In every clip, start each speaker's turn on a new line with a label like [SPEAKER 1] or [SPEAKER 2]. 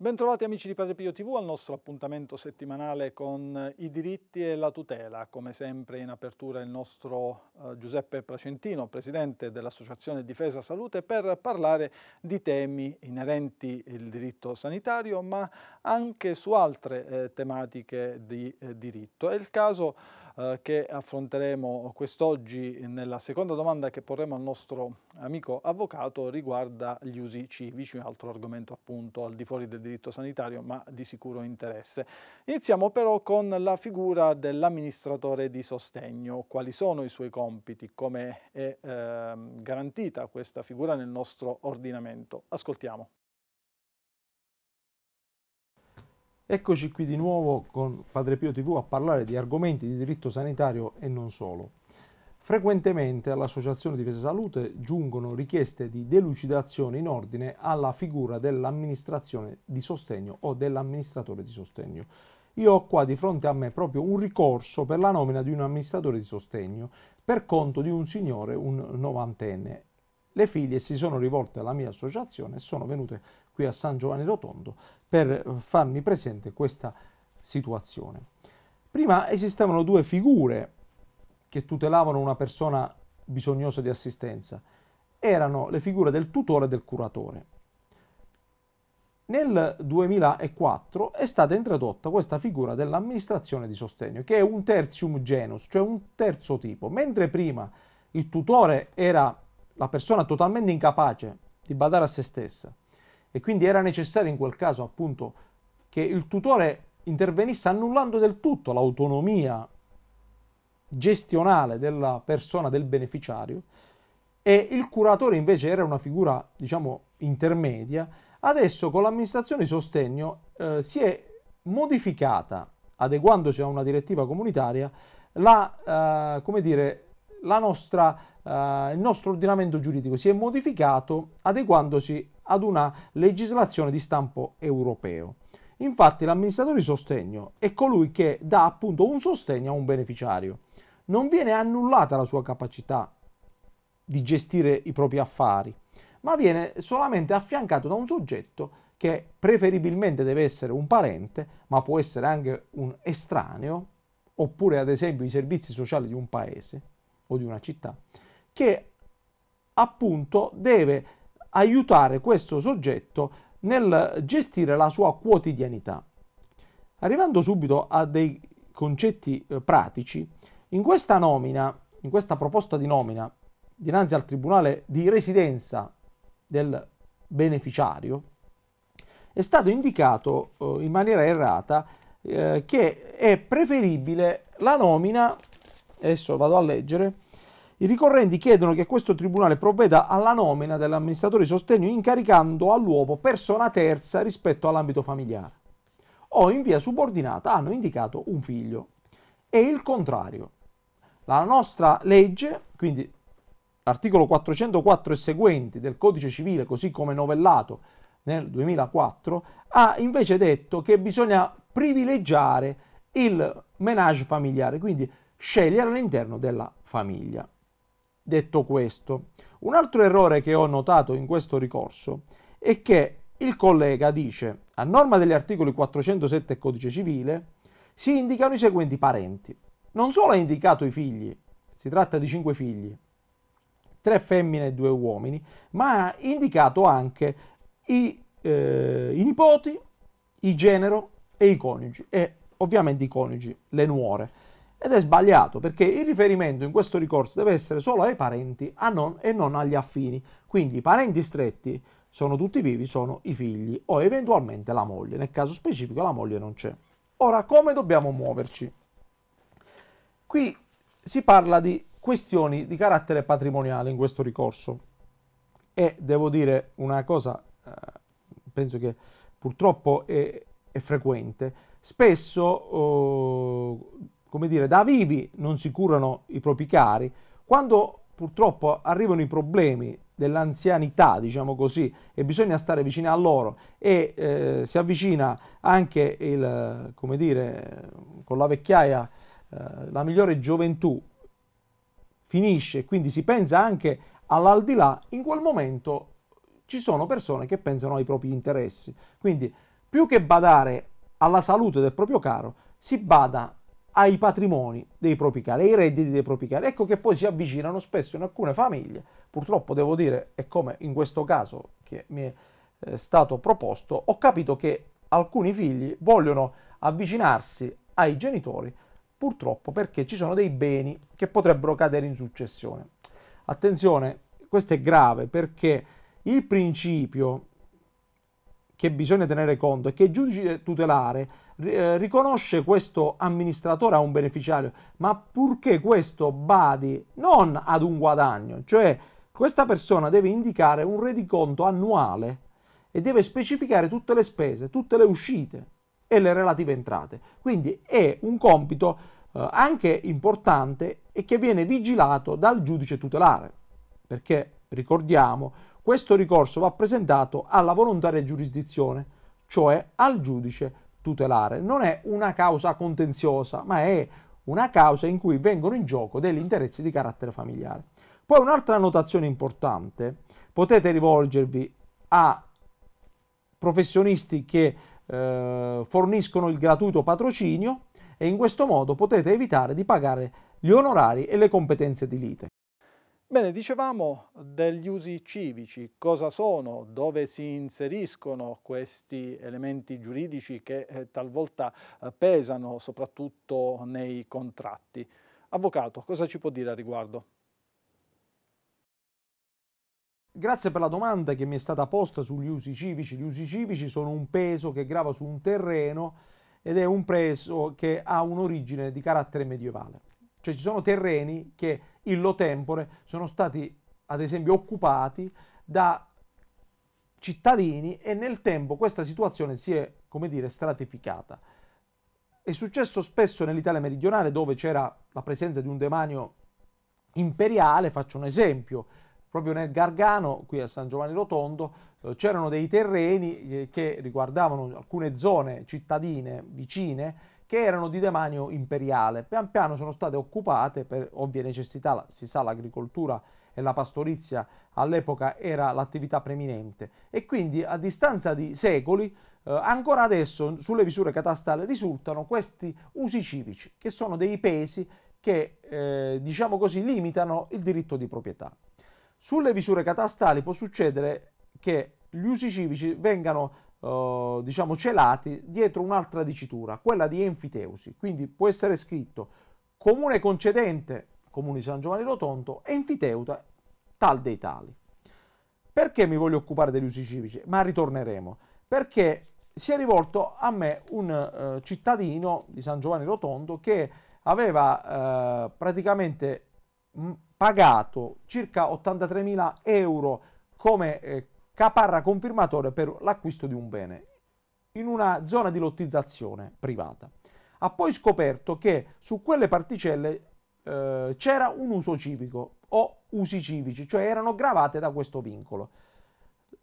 [SPEAKER 1] Bentrovati amici di Padre Pio TV al nostro appuntamento settimanale con i diritti e la tutela. Come sempre in apertura il nostro eh, Giuseppe Placentino, presidente dell'Associazione Difesa Salute, per parlare di temi inerenti al diritto sanitario ma anche su altre eh, tematiche di eh, diritto. È il caso eh, che affronteremo quest'oggi nella seconda domanda che porremo al nostro amico avvocato riguarda gli usi civici, un altro argomento appunto al di fuori del diritto sanitario ma di sicuro interesse. Iniziamo però con la figura dell'amministratore di sostegno, quali sono i suoi compiti, come è eh, garantita questa figura nel nostro ordinamento. Ascoltiamo.
[SPEAKER 2] Eccoci qui di nuovo con Padre Pio TV a parlare di argomenti di diritto sanitario e non solo. Frequentemente all'Associazione Difesa Salute giungono richieste di delucidazione in ordine alla figura dell'amministrazione di sostegno o dell'amministratore di sostegno. Io ho qua di fronte a me proprio un ricorso per la nomina di un amministratore di sostegno per conto di un signore, un novantenne. Le figlie si sono rivolte alla mia associazione e sono venute qui a San Giovanni Rotondo per farmi presente questa situazione. Prima esistevano due figure che tutelavano una persona bisognosa di assistenza. Erano le figure del tutore e del curatore. Nel 2004 è stata introdotta questa figura dell'amministrazione di sostegno, che è un tertium genus, cioè un terzo tipo. Mentre prima il tutore era la persona totalmente incapace di badare a se stessa, e quindi era necessario in quel caso appunto che il tutore intervenisse annullando del tutto l'autonomia gestionale della persona del beneficiario e il curatore invece era una figura diciamo intermedia adesso con l'amministrazione di sostegno eh, si è modificata adeguandosi a una direttiva comunitaria la, eh, come dire, la nostra, eh, il nostro ordinamento giuridico si è modificato adeguandosi ad una legislazione di stampo europeo. Infatti l'amministratore di sostegno è colui che dà appunto un sostegno a un beneficiario. Non viene annullata la sua capacità di gestire i propri affari, ma viene solamente affiancato da un soggetto che preferibilmente deve essere un parente, ma può essere anche un estraneo, oppure ad esempio i servizi sociali di un paese o di una città, che appunto deve aiutare questo soggetto nel gestire la sua quotidianità. Arrivando subito a dei concetti eh, pratici, in questa nomina, in questa proposta di nomina dinanzi al tribunale di residenza del beneficiario, è stato indicato eh, in maniera errata eh, che è preferibile la nomina, adesso vado a leggere, i ricorrenti chiedono che questo tribunale provveda alla nomina dell'amministratore di sostegno incaricando all'uomo persona terza rispetto all'ambito familiare o in via subordinata hanno indicato un figlio. E il contrario. La nostra legge, quindi l'articolo 404 e seguenti del Codice Civile, così come novellato nel 2004, ha invece detto che bisogna privilegiare il menage familiare, quindi scegliere all'interno della famiglia detto questo. Un altro errore che ho notato in questo ricorso è che il collega dice, a norma degli articoli 407 del codice civile, si indicano i seguenti parenti. Non solo ha indicato i figli, si tratta di cinque figli, tre femmine e due uomini, ma ha indicato anche i, eh, i nipoti, il genero e i coniugi, e ovviamente i coniugi, le nuore. Ed è sbagliato perché il riferimento in questo ricorso deve essere solo ai parenti non, e non agli affini. Quindi i parenti stretti sono tutti vivi, sono i figli o eventualmente la moglie. Nel caso specifico la moglie non c'è. Ora, come dobbiamo muoverci? Qui si parla di questioni di carattere patrimoniale in questo ricorso e devo dire una cosa, eh, penso che purtroppo è, è frequente. Spesso eh, come dire, da vivi non si curano i propri cari, quando purtroppo arrivano i problemi dell'anzianità, diciamo così, e bisogna stare vicino a loro e eh, si avvicina anche il, come dire, con la vecchiaia, eh, la migliore gioventù finisce, quindi si pensa anche all'aldilà, in quel momento ci sono persone che pensano ai propri interessi. Quindi più che badare alla salute del proprio caro, si bada ai patrimoni dei propri cari, ai redditi dei propri cari. Ecco che poi si avvicinano spesso in alcune famiglie, purtroppo devo dire, e come in questo caso che mi è eh, stato proposto, ho capito che alcuni figli vogliono avvicinarsi ai genitori purtroppo perché ci sono dei beni che potrebbero cadere in successione. Attenzione, questo è grave perché il principio che bisogna tenere conto è che il giudice tutelare eh, riconosce questo amministratore a un beneficiario, ma purché questo badi non ad un guadagno, cioè questa persona deve indicare un rendiconto annuale e deve specificare tutte le spese, tutte le uscite e le relative entrate. Quindi è un compito eh, anche importante e che viene vigilato dal giudice tutelare, perché ricordiamo, questo ricorso va presentato alla volontaria giurisdizione, cioè al giudice tutelare non è una causa contenziosa, ma è una causa in cui vengono in gioco degli interessi di carattere familiare. Poi un'altra notazione importante, potete rivolgervi a professionisti che eh, forniscono il gratuito patrocinio e in questo modo potete evitare di pagare gli onorari e le competenze di lite.
[SPEAKER 1] Bene, dicevamo degli usi civici, cosa sono, dove si inseriscono questi elementi giuridici che eh, talvolta eh, pesano soprattutto nei contratti. Avvocato, cosa ci può dire a riguardo?
[SPEAKER 2] Grazie per la domanda che mi è stata posta sugli usi civici. Gli usi civici sono un peso che grava su un terreno ed è un peso che ha un'origine di carattere medievale. Cioè ci sono terreni che in lo tempore sono stati ad esempio occupati da cittadini e nel tempo questa situazione si è, come dire, stratificata. È successo spesso nell'Italia meridionale dove c'era la presenza di un demanio imperiale, faccio un esempio, proprio nel Gargano, qui a San Giovanni Rotondo, eh, c'erano dei terreni eh, che riguardavano alcune zone cittadine vicine che erano di demanio imperiale. Pian piano sono state occupate per ovvie necessità, si sa l'agricoltura e la pastorizia all'epoca era l'attività preminente e quindi a distanza di secoli eh, ancora adesso sulle visure catastali risultano questi usi civici che sono dei pesi che eh, diciamo così limitano il diritto di proprietà. Sulle visure catastali può succedere che gli usi civici vengano eh, diciamo celati dietro un'altra dicitura, quella di enfiteusi. Quindi può essere scritto comune concedente, comune di San Giovanni Rotondo, enfiteuta tal dei tali. Perché mi voglio occupare degli usi civici? Ma ritorneremo. Perché si è rivolto a me un eh, cittadino di San Giovanni Rotondo che aveva eh, praticamente pagato circa 83.000 euro come eh, Caparra confirmatore per l'acquisto di un bene in una zona di lottizzazione privata. Ha poi scoperto che su quelle particelle eh, c'era un uso civico o usi civici, cioè erano gravate da questo vincolo.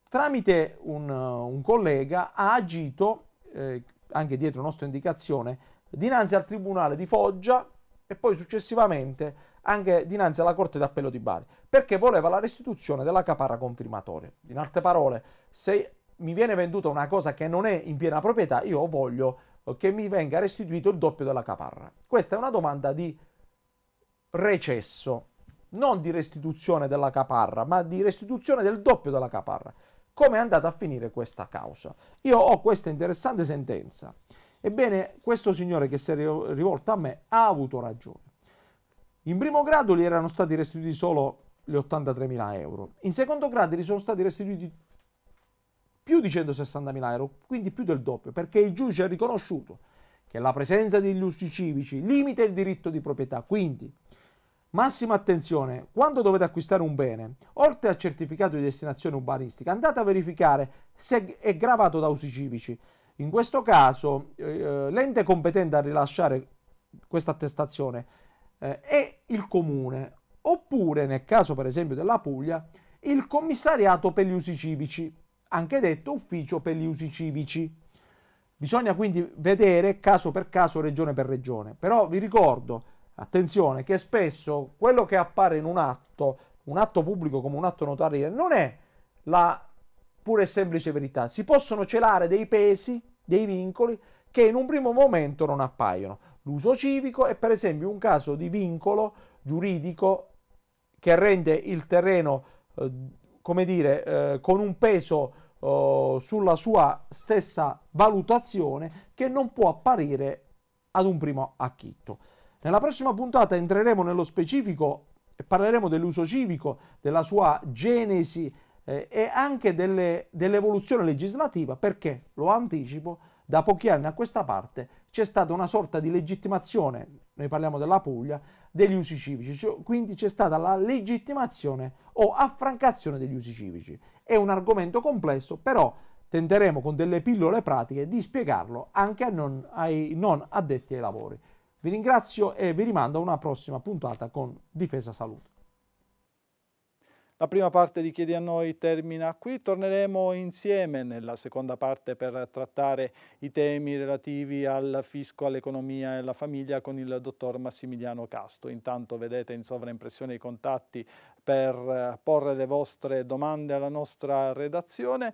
[SPEAKER 2] Tramite un, eh, un collega ha agito, eh, anche dietro nostra indicazione, dinanzi al Tribunale di Foggia e poi successivamente anche dinanzi alla Corte d'Appello di Bari, perché voleva la restituzione della caparra confirmatoria. In altre parole, se mi viene venduta una cosa che non è in piena proprietà, io voglio eh, che mi venga restituito il doppio della caparra. Questa è una domanda di recesso, non di restituzione della caparra, ma di restituzione del doppio della caparra. Come è andata a finire questa causa? Io ho questa interessante sentenza. Ebbene, questo signore che si è rivolto a me ha avuto ragione. In primo grado gli erano stati restituiti solo le 83.000 euro, in secondo grado gli sono stati restituiti più di 160.000 euro, quindi più del doppio, perché il giudice ha riconosciuto che la presenza degli usi civici limita il diritto di proprietà. Quindi, massima attenzione, quando dovete acquistare un bene, oltre al certificato di destinazione urbanistica, andate a verificare se è gravato da usi civici. In questo caso, eh, eh l'ente competente a rilasciare questa attestazione eh, è il comune, oppure nel caso per esempio della Puglia, il commissariato per gli usi civici, anche detto ufficio per gli usi civici. Bisogna quindi vedere caso per caso, regione per regione, però vi ricordo, attenzione, che spesso quello che appare in un atto, un atto pubblico come un atto notarile, non è la pura e semplice verità, si possono celare dei pesi, dei vincoli che in un primo momento non appaiono l'uso civico è per esempio un caso di vincolo giuridico che rende il terreno, eh, come dire, eh, con un peso eh, sulla sua stessa valutazione che non può apparire ad un primo acchitto. Nella prossima puntata entreremo nello specifico e parleremo dell'uso civico, della sua genesi e anche delle, dell'evoluzione legislativa perché, lo anticipo, da pochi anni a questa parte c'è stata una sorta di legittimazione, noi parliamo della Puglia, degli usi civici, cioè, quindi c'è stata la legittimazione o affrancazione degli usi civici. È un argomento complesso, però tenteremo con delle pillole pratiche di spiegarlo anche non, ai non addetti ai lavori. Vi ringrazio e vi rimando a una prossima puntata con Difesa Salute.
[SPEAKER 1] La prima parte di Chiedi a noi termina qui, torneremo insieme nella seconda parte per trattare i temi relativi al fisco, all'economia e alla famiglia con il dottor Massimiliano Casto. Intanto vedete in sovraimpressione i contatti per porre
[SPEAKER 3] le vostre domande alla nostra redazione.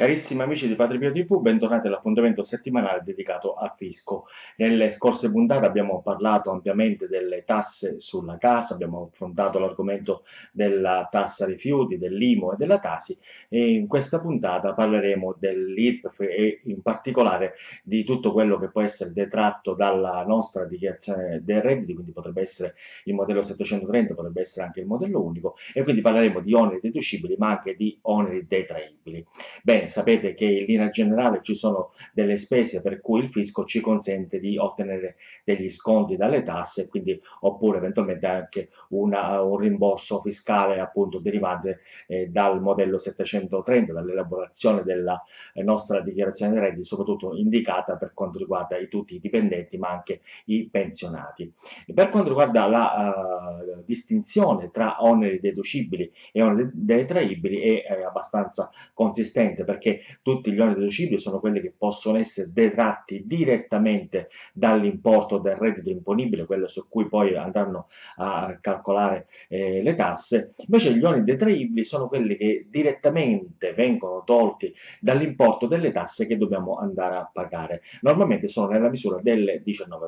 [SPEAKER 3] Carissimi amici di Padre Pio TV, bentornati all'appuntamento settimanale dedicato al fisco. Nelle scorse puntate abbiamo parlato ampiamente delle tasse sulla casa, abbiamo affrontato l'argomento della tassa rifiuti, dell'IMO e della TASI e in questa puntata parleremo dell'IRPF e in particolare di tutto quello che può essere detratto dalla nostra dichiarazione dei redditi, quindi potrebbe essere il modello 730, potrebbe essere anche il modello unico e quindi parleremo di oneri deducibili ma anche di oneri detraibili. Bene, sapete che in linea generale ci sono delle spese per cui il fisco ci consente di ottenere degli sconti dalle tasse, quindi, oppure eventualmente anche una, un rimborso fiscale appunto derivante eh, dal modello 730, dall'elaborazione della eh, nostra dichiarazione di redditi, soprattutto indicata per quanto riguarda i, tutti i dipendenti ma anche i pensionati. E per quanto riguarda la uh, distinzione tra oneri deducibili e oneri detraibili è, è eh, abbastanza consistente perché perché tutti gli oneri deducibili sono quelli che possono essere detratti direttamente dall'importo del reddito imponibile, quello su cui poi andranno a calcolare eh, le tasse, invece gli oneri detraibili sono quelli che direttamente vengono tolti dall'importo delle tasse che dobbiamo andare a pagare. Normalmente sono nella misura del 19%.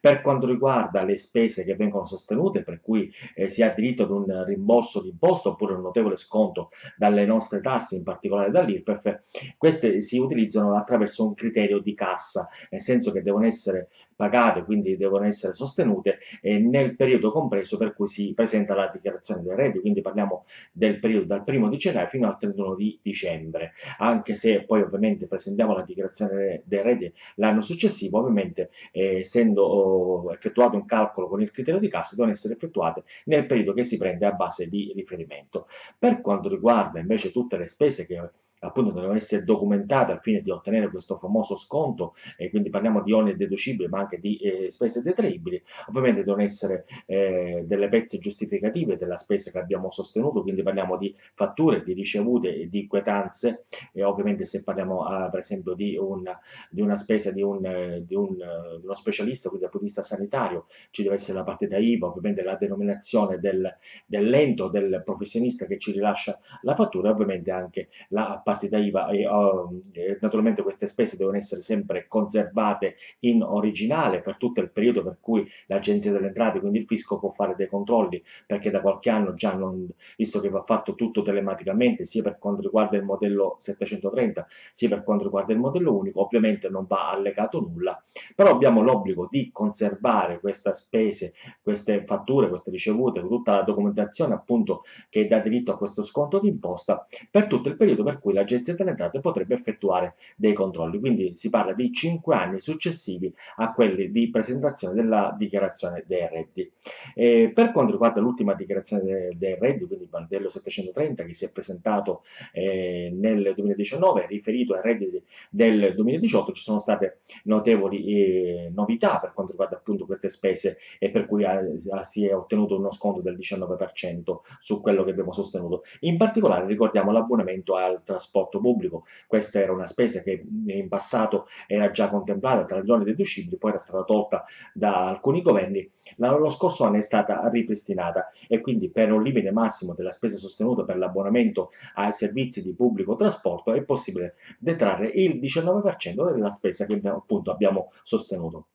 [SPEAKER 3] Per quanto riguarda le spese che vengono sostenute, per cui eh, si ha diritto ad un rimborso di imposta oppure un notevole sconto dalle nostre tasse, in particolare da dall'IRPEF, queste si utilizzano attraverso un criterio di cassa, nel senso che devono essere pagate, quindi devono essere sostenute eh, nel periodo compreso per cui si presenta la dichiarazione dei redditi, quindi parliamo del periodo dal 1 di gennaio fino al 31 di dicembre, anche se poi ovviamente presentiamo la dichiarazione dei redditi l'anno successivo, ovviamente eh, essendo oh, effettuato un calcolo con il criterio di cassa, devono essere effettuate nel periodo che si prende a base di riferimento. Per quanto riguarda invece tutte le spese che appunto devono essere documentate al fine di ottenere questo famoso sconto e quindi parliamo di oneri deducibili ma anche di eh, spese detraibili ovviamente devono essere eh, delle pezze giustificative della spesa che abbiamo sostenuto quindi parliamo di fatture, di ricevute, di quietanze e ovviamente se parliamo ah, per esempio di, un, di, una spesa di, un, di, un, di uno specialista quindi dal punto di vista sanitario ci deve essere la partita IVA ovviamente la denominazione del, dell'ente del professionista che ci rilascia la fattura e ovviamente anche la partita IVA e oh, naturalmente queste spese devono essere sempre conservate in originale per tutto il periodo per cui l'Agenzia delle Entrate, quindi il fisco, può fare dei controlli perché da qualche anno già non, visto che va fatto tutto telematicamente sia per quanto riguarda il modello 730 sia per quanto riguarda il modello unico, ovviamente non va allegato nulla, però abbiamo l'obbligo di conservare queste spese, queste fatture, queste ricevute, tutta la documentazione appunto che dà diritto a questo sconto di imposta per tutto il periodo per cui la l'Agenzia delle Entrate potrebbe effettuare dei controlli. Quindi si parla di 5 anni successivi a quelli di presentazione della dichiarazione dei redditi. Eh, per quanto riguarda l'ultima dichiarazione dei, redditi, quindi il Bandello 730 che si è presentato eh, nel 2019, riferito ai redditi del 2018, ci sono state notevoli eh, novità per quanto riguarda appunto queste spese e per cui eh, ha, si è ottenuto uno sconto del 19% su quello che abbiamo sostenuto. In particolare ricordiamo l'abbonamento al trasporto trasporto pubblico. Questa era una spesa che in passato era già contemplata tra le donne deducibili, poi era stata tolta da alcuni governi. lo scorso anno è stata ripristinata e quindi per un limite massimo della spesa sostenuta per l'abbonamento ai servizi di pubblico trasporto è possibile detrarre il 19% della spesa che appunto abbiamo sostenuto.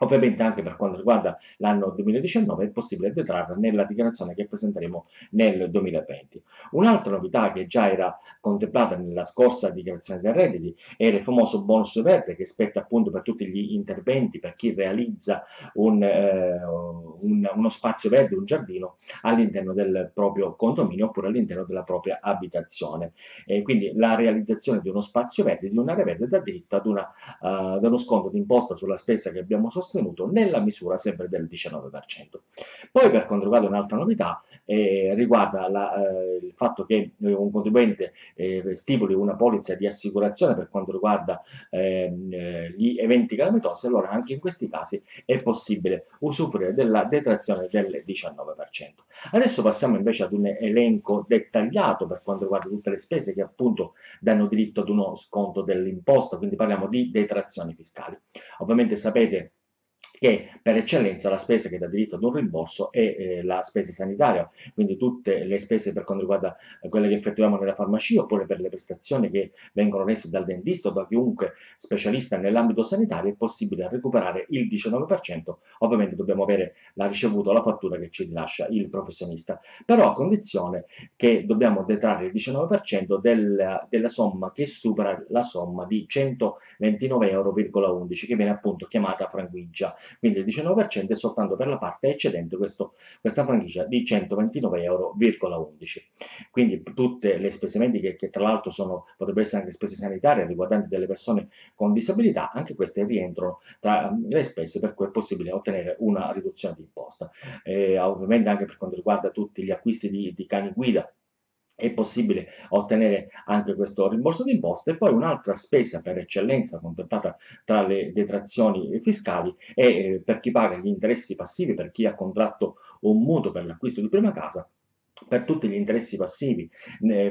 [SPEAKER 3] Ovviamente anche per quanto riguarda l'anno 2019 è possibile detrarre nella dichiarazione che presenteremo nel 2020. Un'altra novità che già era contemplata nella scorsa dichiarazione dei redditi era il famoso bonus verde che spetta appunto per tutti gli interventi, per chi realizza un, eh, un, uno spazio verde, un giardino all'interno del proprio condominio oppure all'interno della propria abitazione. Eh, quindi la realizzazione di uno spazio verde, di un'area verde, dà diritto ad, una, uh, eh, ad uno sconto di imposta sulla spesa che abbiamo sostenuto sostenuto nella misura sempre del 19%. Poi per quanto riguarda un'altra novità eh, riguarda la, eh, il fatto che eh, un contribuente eh, stipuli una polizza di assicurazione per quanto riguarda ehm, eh, gli eventi calamitosi, allora anche in questi casi è possibile usufruire della detrazione del 19%. Adesso passiamo invece ad un elenco dettagliato per quanto riguarda tutte le spese che appunto danno diritto ad uno sconto dell'imposta, quindi parliamo di detrazioni fiscali. Ovviamente sapete che per eccellenza la spesa che dà diritto ad un rimborso è eh, la spesa sanitaria, quindi tutte le spese per quanto riguarda eh, quelle che effettuiamo nella farmacia oppure per le prestazioni che vengono rese dal dentista o da chiunque specialista nell'ambito sanitario è possibile recuperare il 19%, ovviamente dobbiamo avere la ricevuta o la fattura che ci rilascia il professionista, però a condizione che dobbiamo detrarre il 19% del, della somma che supera la somma di 129,11 euro che viene appunto chiamata franchigia quindi il 19% è soltanto per la parte eccedente questo, questa franchigia di 129,11 euro. Quindi tutte le spese mediche che tra l'altro potrebbero essere anche spese sanitarie riguardanti delle persone con disabilità, anche queste rientrano tra le spese per cui è possibile ottenere una riduzione di imposta. Eh, ovviamente anche per quanto riguarda tutti gli acquisti di, di cani guida è possibile ottenere anche questo rimborso di imposte e poi un'altra spesa per eccellenza contemplata tra le detrazioni fiscali è eh, per chi paga gli interessi passivi per chi ha contratto un mutuo per l'acquisto di prima casa per tutti gli interessi passivi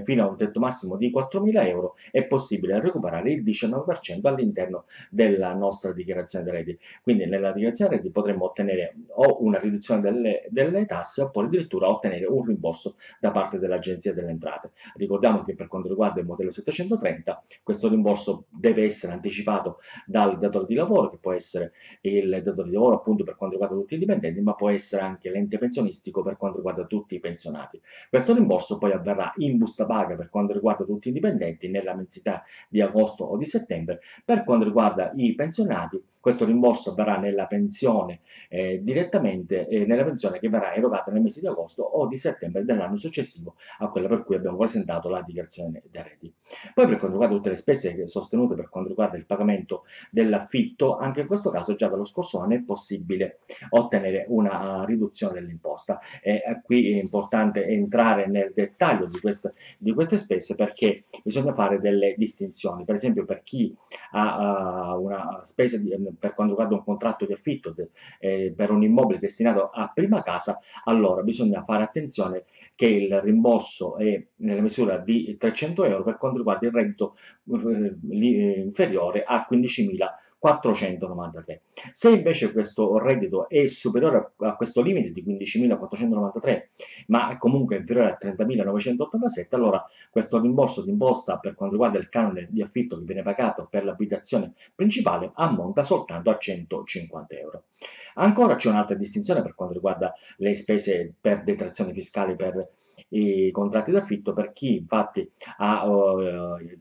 [SPEAKER 3] fino a un tetto massimo di 4.000 euro è possibile recuperare il 19% all'interno della nostra dichiarazione dei redditi. Quindi nella dichiarazione dei redditi potremmo ottenere o una riduzione delle, delle tasse oppure addirittura ottenere un rimborso da parte dell'Agenzia delle Entrate. Ricordiamo che per quanto riguarda il modello 730 questo rimborso deve essere anticipato dal datore di lavoro che può essere il datore di lavoro appunto per quanto riguarda tutti i dipendenti ma può essere anche l'ente pensionistico per quanto riguarda tutti i pensionati risultati. Questo rimborso poi avverrà in busta paga per quanto riguarda tutti i dipendenti nella mensità di agosto o di settembre, per quanto riguarda i pensionati questo rimborso avverrà nella pensione eh, direttamente, eh, nella pensione che verrà erogata nel mese di agosto o di settembre dell'anno successivo a quella per cui abbiamo presentato la dichiarazione dei redditi. Poi per quanto riguarda tutte le spese sostenute per quanto riguarda il pagamento dell'affitto, anche in questo caso già dallo scorso anno è possibile ottenere una eh, riduzione dell'imposta. E eh, qui è importante entrare nel dettaglio di queste, di queste spese perché bisogna fare delle distinzioni. Per esempio per chi ha uh, una spesa di, ehm, per quanto riguarda un contratto di affitto de, eh, per un immobile destinato a prima casa, allora bisogna fare attenzione che il rimborso è nella misura di 300 euro per quanto riguarda il reddito eh, eh inferiore a 15.000 euro 493. Se invece questo reddito è superiore a questo limite di 15.493, ma è comunque inferiore a 30.987, allora questo rimborso d'imposta per quanto riguarda il canone di affitto che viene pagato per l'abitazione principale ammonta soltanto a 150 euro. Ancora c'è un'altra distinzione per quanto riguarda le spese per detrazioni fiscali per i contratti d'affitto per chi infatti ha, eh,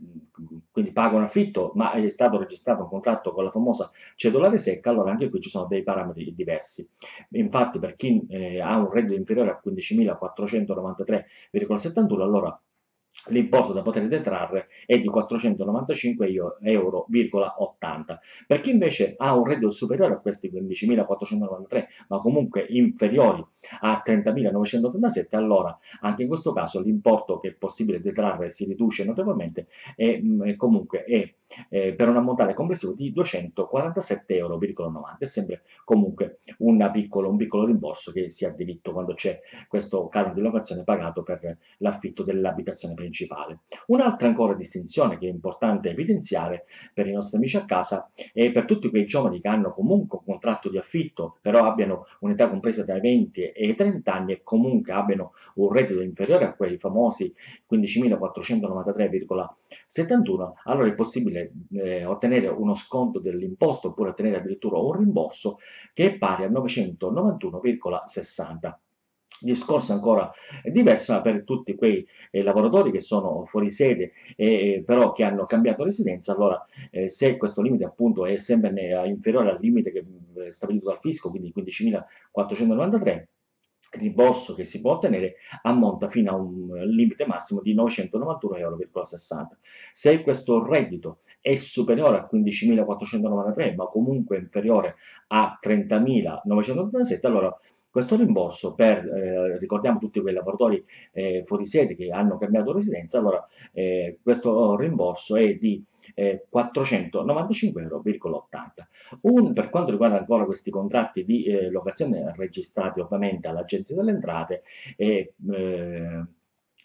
[SPEAKER 3] quindi paga un affitto ma è stato registrato un contratto con la famosa cedolare secca, allora anche qui ci sono dei parametri diversi. Infatti per chi eh, ha un reddito inferiore a 15.493,71 allora l'importo da poter detrarre è di 495,80 euro. Per chi invece ha un reddito superiore a questi 15.493, ma comunque inferiori a 30.987, allora anche in questo caso l'importo che è possibile detrarre si riduce notevolmente e mm, comunque è eh, per un ammontare complessivo di 247,90 euro, è sempre comunque piccolo, un piccolo rimborso che si ha diritto quando c'è questo canone di locazione pagato per l'affitto dell'abitazione principale. Un'altra ancora distinzione che è importante evidenziare per i nostri amici a casa e per tutti quei giovani che hanno comunque un contratto di affitto, però abbiano un'età compresa tra i 20 e i 30 anni e comunque abbiano un reddito inferiore a quei famosi 15.493,71, allora è possibile eh, ottenere uno sconto dell'imposto oppure ottenere addirittura un rimborso che è pari a 991,60 discorso ancora diverso per tutti quei eh, lavoratori che sono fuori sede e eh, però che hanno cambiato residenza allora eh, se questo limite appunto è sempre inferiore al limite che, mm, stabilito dal fisco quindi 15.493 rimborso che si può ottenere ammonta fino a un limite massimo di 991,60 euro. Se questo reddito è superiore a 15.493 ma comunque inferiore a 30.987 allora questo rimborso per, eh, ricordiamo tutti quei lavoratori eh, fuori sede che hanno cambiato residenza, allora eh, questo rimborso è di eh, 495,80 euro. Un, per quanto riguarda ancora questi contratti di eh, locazione registrati ovviamente all'Agenzia delle Entrate, eh,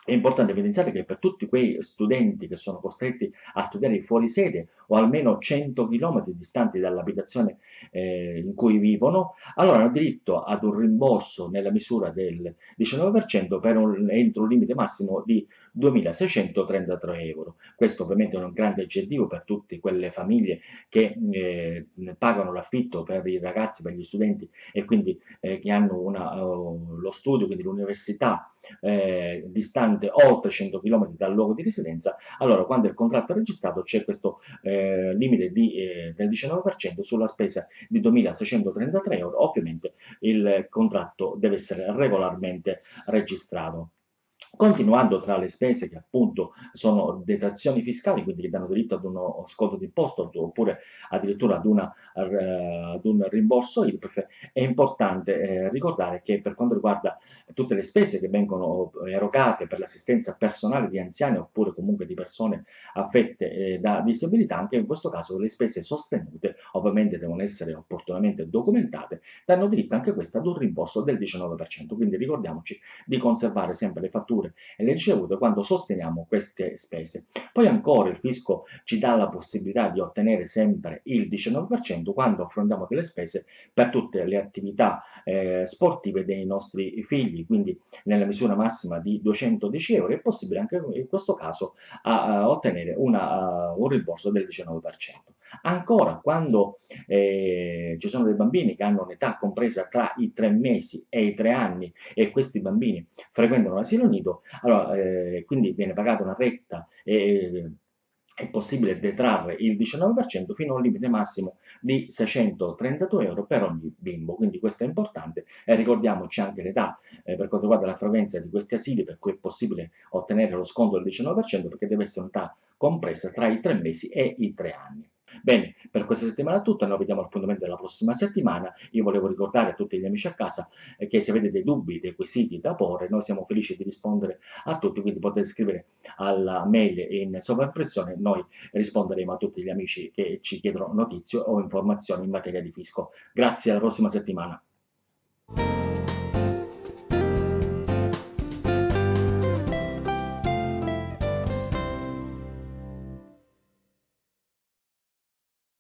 [SPEAKER 3] è importante evidenziare che per tutti quei studenti che sono costretti a studiare fuori sede o almeno 100 km distanti dall'abitazione eh, in cui vivono, allora hanno diritto ad un rimborso nella misura del 19% un, entro un limite massimo di 2.633 euro. Questo ovviamente è un grande incentivo per tutte quelle famiglie che eh, pagano l'affitto per i ragazzi, per gli studenti e quindi eh, che hanno una, eh, lo studio, quindi l'università eh, distante oltre 100 km dal luogo di residenza, allora quando il contratto è registrato c'è questo eh, eh, limite di, eh, del 19% sulla spesa di 2.633 euro. Ovviamente il contratto deve essere regolarmente registrato continuando tra le spese che appunto sono detrazioni fiscali, quindi che danno diritto ad uno sconto d'imposta oppure addirittura ad, una, eh, ad un rimborso IRPEF, è importante eh, ricordare che per quanto riguarda tutte le spese che vengono eh, erogate per l'assistenza personale di anziani oppure comunque di persone affette da disabilità, anche in questo caso le spese sostenute ovviamente devono essere opportunamente documentate, danno diritto anche queste ad un rimborso del 19%, quindi ricordiamoci di conservare sempre le fatture e le ricevute quando sosteniamo queste spese. Poi ancora il fisco ci dà la possibilità di ottenere sempre il 19% quando affrontiamo delle spese per tutte le attività eh, sportive dei nostri figli, quindi nella misura massima di 210 euro è possibile anche in questo caso a, a ottenere una, a, un rimborso del 19%. Ancora, quando eh, ci sono dei bambini che hanno un'età compresa tra i 3 mesi e i 3 anni e questi bambini frequentano l'asilo nido, allora, eh, quindi viene pagata una retta e eh, è possibile detrarre il 19% fino a un limite massimo di 632 euro per ogni bimbo, quindi questo è importante e ricordiamoci anche l'età eh, per quanto riguarda la frequenza di questi asili per cui è possibile ottenere lo sconto del 19% perché deve essere un'età compresa tra i 3 mesi e i 3 anni. Bene, per questa settimana è tutto, noi vediamo appuntamento della prossima settimana. Io volevo ricordare a tutti gli amici a casa eh, che se avete dei dubbi, dei quesiti da porre, noi siamo felici di rispondere a tutti, quindi potete scrivere alla mail in sovraimpressione, noi risponderemo a tutti gli amici che ci chiedono notizie o informazioni in materia di fisco. Grazie, alla prossima settimana.